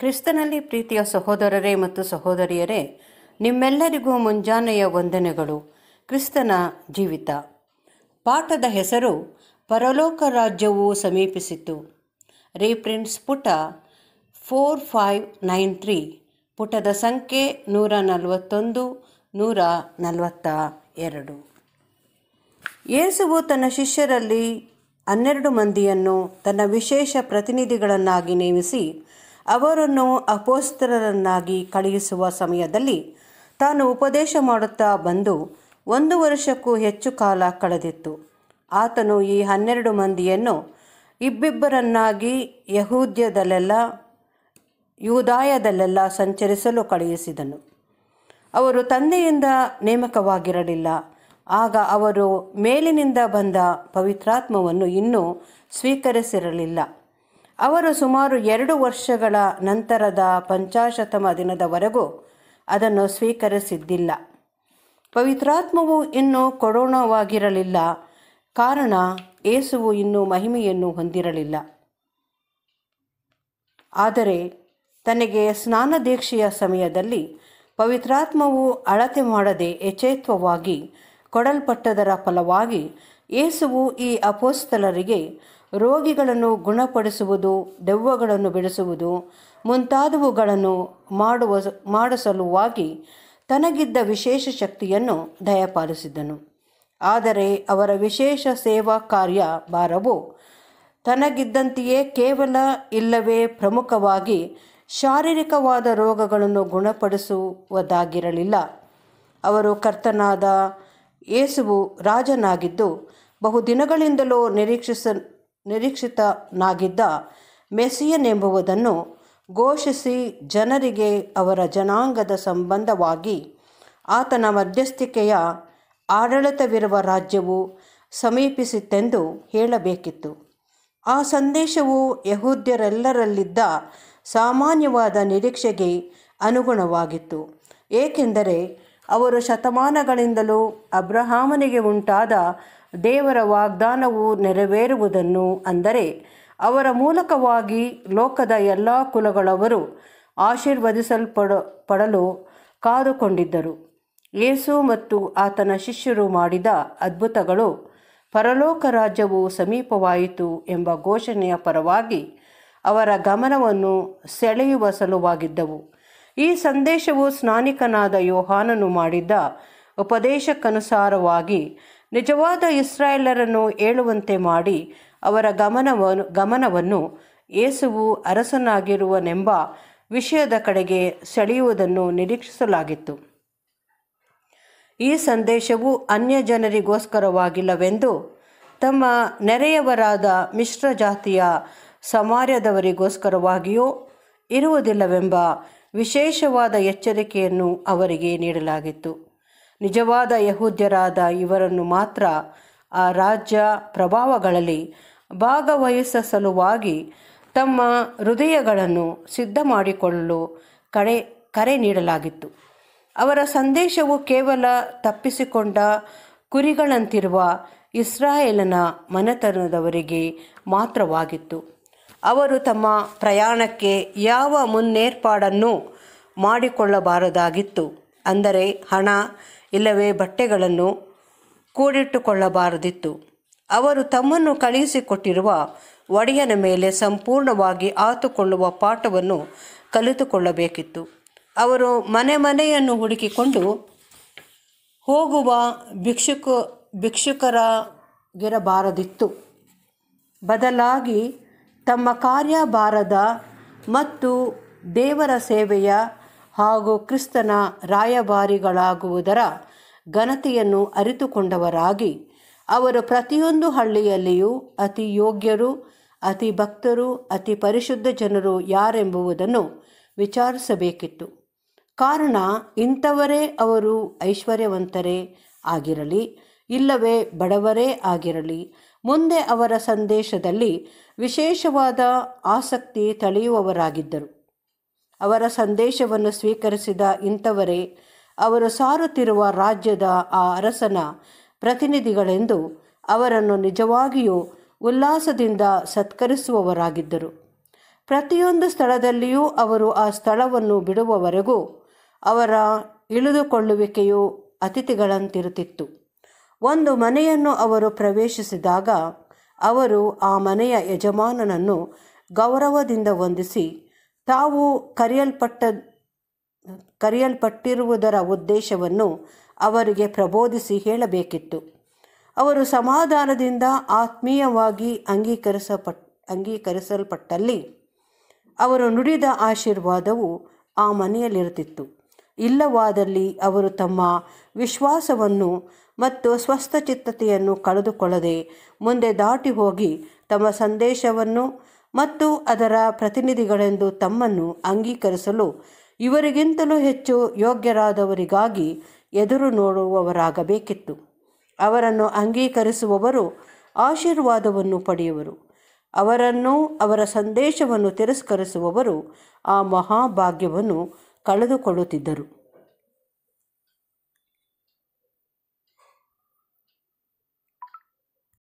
ಕ್ರಿಸ್ತನಲ್ಲಿ ಪ್ರೀತಿಯ ಸಹೋದರರೇ ಮತ್ತು ಸಹೋದರಿಯರೇ ನಿಮ್ಮೆಲ್ಲರಿಗೂ ಮುಂಜಾನೆಯ ವಂದನೆಗಳು ಕ್ರಿಸ್ತನ ಜೀವಿತ ಪಾಠದ ಹೆಸರು ಪರಲೋಕ ರಾಜ್ಯವು ಸಮೀಪಿಸಿತು ರೀಪ್ರಿಂಟ್ಸ್ ಪುಟ ಫೋರ್ ಫೈವ್ ನೈನ್ ತ್ರೀ ಪುಟದ ಸಂಖ್ಯೆ ನೂರ ನಲವತ್ತೊಂದು ನೂರ ನಲವತ್ತ ಎರಡು ಯೇಸುವು ತನ್ನ ಶಿಷ್ಯರಲ್ಲಿ ಹನ್ನೆರಡು ಮಂದಿಯನ್ನು ತನ್ನ ವಿಶೇಷ ಪ್ರತಿನಿಧಿಗಳನ್ನಾಗಿ ನೇಮಿಸಿ ಅವರನ್ನು ಅಪೋಸ್ತರರನ್ನಾಗಿ ಕಳುಹಿಸುವ ಸಮಯದಲ್ಲಿ ತಾನು ಉಪದೇಶ ಮಾಡುತ್ತಾ ಬಂದು ಒಂದು ವರ್ಷಕ್ಕೂ ಹೆಚ್ಚು ಕಾಲ ಕಳೆದಿತ್ತು ಆತನು ಈ ಹನ್ನೆರಡು ಮಂದಿಯನ್ನು ಇಬ್ಬಿಬ್ಬರನ್ನಾಗಿ ಯಹೂದ್ಯದಲ್ಲೆಲ್ಲ ಯೂದಾಯದಲ್ಲೆಲ್ಲ ಸಂಚರಿಸಲು ಕಳುಹಿಸಿದನು ಅವರು ತಂದೆಯಿಂದ ನೇಮಕವಾಗಿರಲಿಲ್ಲ ಆಗ ಅವರು ಮೇಲಿನಿಂದ ಬಂದ ಪವಿತ್ರಾತ್ಮವನ್ನು ಇನ್ನೂ ಸ್ವೀಕರಿಸಿರಲಿಲ್ಲ ಅವರು ಸುಮಾರು ಎರಡು ವರ್ಷಗಳ ನಂತರದ ಪಂಚಾಶತಮ ದಿನದವರೆಗೂ ಅದನ್ನು ಸ್ವೀಕರಿಸಿದ್ದಿಲ್ಲ ಪವಿತ್ರಾತ್ಮವು ಇನ್ನೂ ಕೊಡೋಣವಾಗಿರಲಿಲ್ಲ ಕಾರಣ ಏಸುವು ಇನ್ನೂ ಮಹಿಮೆಯನ್ನು ಹೊಂದಿರಲಿಲ್ಲ ಆದರೆ ತನಗೆ ಸ್ನಾನ ದೀಕ್ಷೆಯ ಸಮಯದಲ್ಲಿ ಪವಿತ್ರಾತ್ಮವು ಅಳತೆ ಮಾಡದೆ ಯಥೇತ್ವವಾಗಿ ಕೊಡಲ್ಪಟ್ಟದರ ಫಲವಾಗಿ ಏಸುವು ಈ ಅಪೋಸ್ತಲರಿಗೆ ರೋಗಿಗಳನ್ನು ಗುಣಪಡಿಸುವುದು ದೆವ್ವಗಳನ್ನು ಬಿಡಿಸುವುದು ಮುಂತಾದವುಗಳನ್ನು ಮಾಡುವ ಮಾಡಿಸಲುವಾಗಿ ತನಗಿದ್ದ ವಿಶೇಷ ಶಕ್ತಿಯನ್ನು ದಯಪಾಲಿಸಿದನು ಆದರೆ ಅವರ ವಿಶೇಷ ಸೇವಾ ಕಾರ್ಯ ಭಾರವು ತನಗಿದ್ದಂತೆಯೇ ಕೇವಲ ಇಲ್ಲವೇ ಪ್ರಮುಖವಾಗಿ ಶಾರೀರಿಕವಾದ ರೋಗಗಳನ್ನು ಗುಣಪಡಿಸುವುದಾಗಿರಲಿಲ್ಲ ಅವರು ಕರ್ತನಾದ ಯೇಸುವು ರಾಜನಾಗಿದ್ದು ಬಹುದಿನಗಳಿಂದಲೂ ನಿರೀಕ್ಷಿಸ ನಿರೀಕ್ಷಿತನಾಗಿದ್ದ ಎಂಬುವುದನ್ನು ಘೋಷಿಸಿ ಜನರಿಗೆ ಅವರ ಜನಾಂಗದ ಸಂಬಂಧವಾಗಿ ಆತನ ಮಧ್ಯಸ್ಥಿಕೆಯ ಆಡಳಿತವಿರುವ ರಾಜ್ಯವು ಸಮೀಪಿಸಿತ್ತೆಂದು ಹೇಳಬೇಕಿತ್ತು ಆ ಸಂದೇಶವು ಯಹೂದ್ಯರೆಲ್ಲರಲ್ಲಿದ್ದ ಸಾಮಾನ್ಯವಾದ ನಿರೀಕ್ಷೆಗೆ ಅನುಗುಣವಾಗಿತ್ತು ಏಕೆಂದರೆ ಅವರು ಶತಮಾನಗಳಿಂದಲೂ ಅಬ್ರಹಾಮನಿಗೆ ಉಂಟಾದ ದೇವರ ವಾಗ್ದಾನವು ನೆರವೇರುವುದನ್ನು ಅಂದರೆ ಅವರ ಮೂಲಕವಾಗಿ ಲೋಕದ ಎಲ್ಲ ಕುಲಗಳವರು ಆಶೀರ್ವದಿಸಲ್ಪಡ ಪಡಲು ಕಾದುಕೊಂಡಿದ್ದರು ಯೇಸು ಮತ್ತು ಆತನ ಶಿಷ್ಯರು ಮಾಡಿದ ಅದ್ಭುತಗಳು ಪರಲೋಕ ರಾಜ್ಯವು ಸಮೀಪವಾಯಿತು ಎಂಬ ಘೋಷಣೆಯ ಪರವಾಗಿ ಅವರ ಗಮನವನ್ನು ಸೆಳೆಯುವ ಸಲುವಾಗಿದ್ದವು ಈ ಸಂದೇಶವು ಸ್ನಾನಿಕನಾದ ಯೋಹಾನನು ಮಾಡಿದ್ದ ಉಪದೇಶಕ್ಕನುಸಾರವಾಗಿ ನಿಜವಾದ ಇಸ್ರಾಯೇಲರನ್ನು ಏಳುವಂತೆ ಮಾಡಿ ಅವರ ಗಮನವನ್ನು ಗಮನವನ್ನು ಏಸುವು ಅರಸನಾಗಿರುವನೆಂಬ ವಿಷಯದ ಕಡೆಗೆ ಸೆಳೆಯುವುದನ್ನು ನಿರೀಕ್ಷಿಸಲಾಗಿತ್ತು ಈ ಸಂದೇಶವು ಅನ್ಯ ಜನರಿಗೋಸ್ಕರವಾಗಿಲ್ಲವೆಂದು ತಮ್ಮ ನೆರೆಯವರಾದ ಮಿಶ್ರ ಜಾತಿಯ ಸಮಾರ್ಯದವರಿಗೋಸ್ಕರವಾಗಿಯೋ ಇರುವುದಿಲ್ಲವೆಂಬ ವಿಶೇಷವಾದ ಎಚ್ಚರಿಕೆಯನ್ನು ಅವರಿಗೆ ನೀಡಲಾಗಿತ್ತು ನಿಜವಾದ ಯಹೂದ್ಯರಾದ ಇವರನ್ನು ಮಾತ್ರ ಆ ರಾಜ್ಯ ಪ್ರಭಾವಗಳಲ್ಲಿ ಭಾಗವಹಿಸ ಸಲುವಾಗಿ ತಮ್ಮ ಹೃದಯಗಳನ್ನು ಸಿದ್ಧ ಮಾಡಿಕೊಳ್ಳಲು ಕಡೆ ಕರೆ ನೀಡಲಾಗಿತ್ತು ಅವರ ಸಂದೇಶವು ಕೇವಲ ತಪ್ಪಿಸಿಕೊಂಡ ಕುರಿಗಳಂತಿರುವ ಇಸ್ರಾಯೇಲನ ಮನೆತನದವರಿಗೆ ಮಾತ್ರವಾಗಿತ್ತು ಅವರು ತಮ್ಮ ಪ್ರಯಾಣಕ್ಕೆ ಯಾವ ಮುನ್ನೇರ್ಪಾಡನ್ನು ಮಾಡಿಕೊಳ್ಳಬಾರದಾಗಿತ್ತು ಅಂದರೆ ಹಣ ಇಲ್ಲವೇ ಬಟ್ಟೆಗಳನ್ನು ಕೂಡಿಟ್ಟುಕೊಳ್ಳಬಾರದಿತ್ತು ಅವರು ತಮ್ಮನ್ನು ಕಳುಹಿಸಿಕೊಟ್ಟಿರುವ ಒಡೆಯನ ಮೇಲೆ ಸಂಪೂರ್ಣವಾಗಿ ಆತುಕೊಳ್ಳುವ ಪಾಠವನ್ನು ಕಲಿತುಕೊಳ್ಳಬೇಕಿತ್ತು ಅವರು ಮನೆ ಮನೆಯನ್ನು ಹುಡುಕಿಕೊಂಡು ಹೋಗುವ ಭಿಕ್ಷುಕ ಭಿಕ್ಷುಕರಾಗಿರಬಾರದಿತ್ತು ಬದಲಾಗಿ ತಮ್ಮ ಕಾರ್ಯಭಾರದ ಮತ್ತು ದೇವರ ಸೇವೆಯ ಹಾಗೂ ಕ್ರಿಸ್ತನ ರಾಯಭಾರಿಗಳಾಗುವುದರ ಘನತೆಯನ್ನು ಅರಿತುಕೊಂಡವರಾಗಿ ಅವರು ಪ್ರತಿಯೊಂದು ಹಳ್ಳಿಯಲ್ಲಿಯೂ ಅತಿ ಯೋಗ್ಯರು ಅತಿ ಭಕ್ತರು ಅತಿ ಪರಿಶುದ್ಧ ಜನರು ಯಾರೆಂಬುವುದನ್ನು ವಿಚಾರಿಸಬೇಕಿತ್ತು ಕಾರಣ ಇಂಥವರೇ ಅವರು ಐಶ್ವರ್ಯವಂತರೇ ಆಗಿರಲಿ ಇಲ್ಲವೇ ಬಡವರೇ ಆಗಿರಲಿ ಮುಂದೆ ಅವರ ಸಂದೇಶದಲ್ಲಿ ವಿಶೇಷವಾದ ಆಸಕ್ತಿ ತಳೆಯುವವರಾಗಿದ್ದರು ಅವರ ಸಂದೇಶವನ್ನು ಸ್ವೀಕರಿಸಿದ ಇಂಥವರೇ ಅವರು ಸಾರುತ್ತಿರುವ ರಾಜ್ಯದ ಆ ಅರಸನ ಪ್ರತಿನಿಧಿಗಳೆಂದು ಅವರನ್ನು ನಿಜವಾಗಿಯೂ ಉಲ್ಲಾಸದಿಂದ ಸತ್ಕರಿಸುವವರಾಗಿದ್ದರು ಪ್ರತಿಯೊಂದು ಸ್ಥಳದಲ್ಲಿಯೂ ಅವರು ಆ ಸ್ಥಳವನ್ನು ಬಿಡುವವರೆಗೂ ಅವರ ಇಳಿದುಕೊಳ್ಳುವಿಕೆಯು ಅತಿಥಿಗಳಂತಿರುತ್ತಿತ್ತು ಒಂದು ಮನೆಯನ್ನು ಅವರು ಪ್ರವೇಶಿಸಿದಾಗ ಅವರು ಆ ಮನೆಯ ಯಜಮಾನನನ್ನು ಗೌರವದಿಂದ ವಂದಿಸಿ ತಾವು ಕರೆಯಲ್ಪಟ್ಟ ಕರೆಯಲ್ಪಟ್ಟಿರುವುದರ ಉದ್ದೇಶವನ್ನು ಅವರಿಗೆ ಪ್ರಬೋಧಿಸಿ ಹೇಳಬೇಕಿತ್ತು ಅವರು ಸಮಾಧಾನದಿಂದ ಆತ್ಮೀಯವಾಗಿ ಅಂಗೀಕರಿಸಪಟ್ ಅಂಗೀಕರಿಸಲ್ಪಟ್ಟಲ್ಲಿ ಅವರು ನುಡಿದ ಆಶೀರ್ವಾದವು ಆ ಮನೆಯಲ್ಲಿರುತ್ತಿತ್ತು ಇಲ್ಲವಾದಲ್ಲಿ ಅವರು ತಮ್ಮ ವಿಶ್ವಾಸವನ್ನು ಮತ್ತು ಸ್ವಸ್ಥಚಿತ್ತತೆಯನ್ನು ಕಳೆದುಕೊಳ್ಳದೆ ಮುಂದೆ ದಾಟಿ ಹೋಗಿ ತಮ್ಮ ಸಂದೇಶವನ್ನು ಮತ್ತು ಅದರ ಪ್ರತಿನಿಧಿಗಳೆಂದು ತಮ್ಮನ್ನು ಅಂಗೀಕರಿಸಲು ಇವರಿಗಿಂತಲೂ ಹೆಚ್ಚು ಯೋಗ್ಯರಾದವರಿಗಾಗಿ ಎದುರು ನೋಡುವವರಾಗಬೇಕಿತ್ತು ಅವರನ್ನು ಅಂಗೀಕರಿಸುವವರು ಆಶೀರ್ವಾದವನ್ನು ಪಡೆಯುವರು ಅವರನ್ನು ಅವರ ಸಂದೇಶವನ್ನು ತಿರಸ್ಕರಿಸುವವರು ಆ ಮಹಾಭಾಗ್ಯವನ್ನು ಕಳೆದುಕೊಳ್ಳುತ್ತಿದ್ದರು